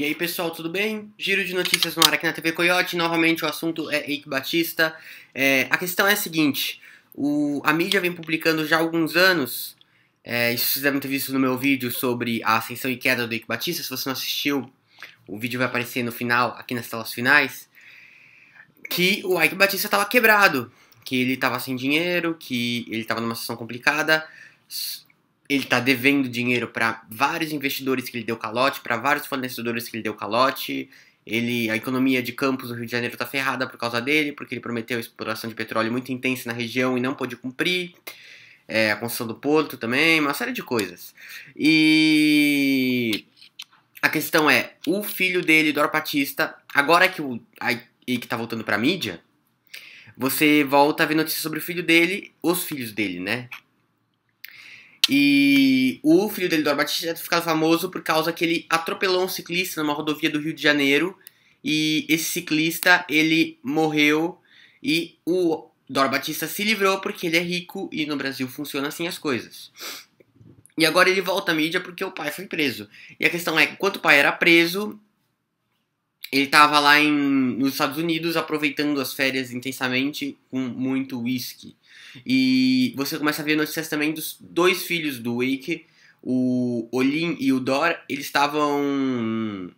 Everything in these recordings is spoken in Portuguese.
E aí pessoal, tudo bem? Giro de notícias no ar aqui na TV Coyote. Novamente o assunto é Eike Batista. É, a questão é a seguinte: o, a mídia vem publicando já há alguns anos. É, isso vocês devem ter visto no meu vídeo sobre a ascensão e queda do Eike Batista. Se você não assistiu, o vídeo vai aparecer no final, aqui nas telas finais. Que o Eike Batista estava quebrado, que ele estava sem dinheiro, que ele estava numa situação complicada ele está devendo dinheiro para vários investidores que ele deu calote, para vários fornecedores que ele deu calote. Ele, a economia de Campos do Rio de Janeiro está ferrada por causa dele, porque ele prometeu exploração de petróleo muito intensa na região e não pôde cumprir. É, a construção do porto também, uma série de coisas. E a questão é, o filho dele, Dor Patista, agora que o voltando para que tá voltando mídia, você volta a ver notícias sobre o filho dele, os filhos dele, né? E o filho dele, Dor Batista, já ficado famoso por causa que ele atropelou um ciclista numa rodovia do Rio de Janeiro. E esse ciclista, ele morreu e o Dor Batista se livrou porque ele é rico e no Brasil funciona assim as coisas. E agora ele volta à mídia porque o pai foi preso. E a questão é, enquanto o pai era preso, ele estava lá em, nos Estados Unidos aproveitando as férias intensamente com muito uísque. E você começa a ver notícias também dos dois filhos do Wake, o Olin e o Dor, eles estavam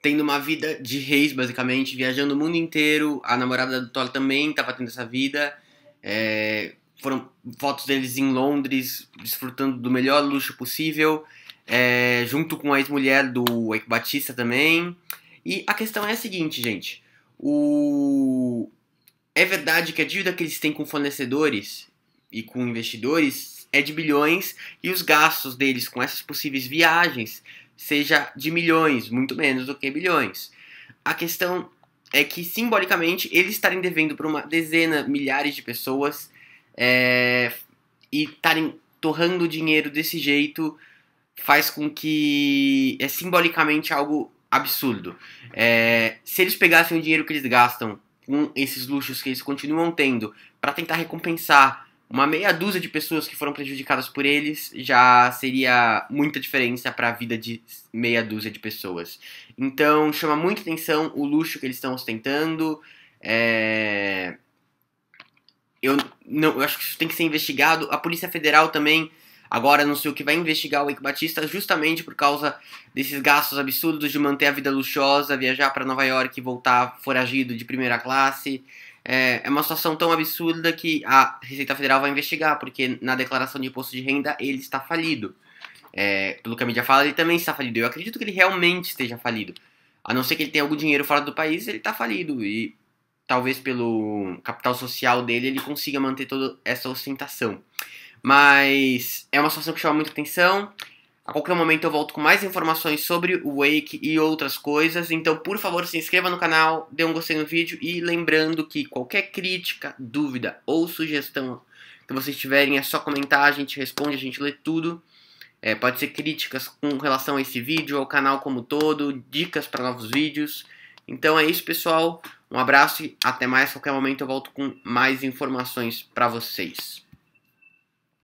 tendo uma vida de reis, basicamente, viajando o mundo inteiro. A namorada do Thor também estava tendo essa vida. É, foram fotos deles em Londres, desfrutando do melhor luxo possível, é, junto com a ex-mulher do Wake Batista também. E a questão é a seguinte, gente. O é verdade que a dívida que eles têm com fornecedores e com investidores é de bilhões e os gastos deles com essas possíveis viagens seja de milhões, muito menos do que bilhões. A questão é que simbolicamente eles estarem devendo para uma dezena, milhares de pessoas é, e estarem torrando dinheiro desse jeito faz com que é simbolicamente algo absurdo. É, se eles pegassem o dinheiro que eles gastam com esses luxos que eles continuam tendo para tentar recompensar uma meia dúzia de pessoas que foram prejudicadas por eles já seria muita diferença para a vida de meia dúzia de pessoas. Então chama muita atenção o luxo que eles estão ostentando. É... Eu, não, eu acho que isso tem que ser investigado. A Polícia Federal também Agora o que vai investigar o Wake Batista justamente por causa desses gastos absurdos de manter a vida luxuosa, viajar para Nova York e voltar foragido de primeira classe. É, é, uma situação tão absurda que a Receita Federal vai investigar, porque na declaração de imposto de renda ele está falido. É, pelo que a mídia fala, ele também está falido. Eu acredito que ele realmente esteja falido. A não ser que ele tenha algum dinheiro fora do país, ele está falido. E talvez pelo capital social dele ele consiga manter toda essa ostentação. Mas é uma situação que chama muita atenção. A qualquer momento eu volto com mais informações sobre o Wake e outras coisas. Então, por favor, se inscreva no canal, dê um gostei no vídeo e lembrando que qualquer crítica, dúvida ou sugestão que vocês tiverem é só comentar, a gente responde, a gente lê tudo. É, pode ser críticas com relação a esse vídeo, ao canal como todo, dicas para novos vídeos. Então é isso, pessoal. Um abraço e até mais. A Qualquer momento eu volto com mais informações para vocês.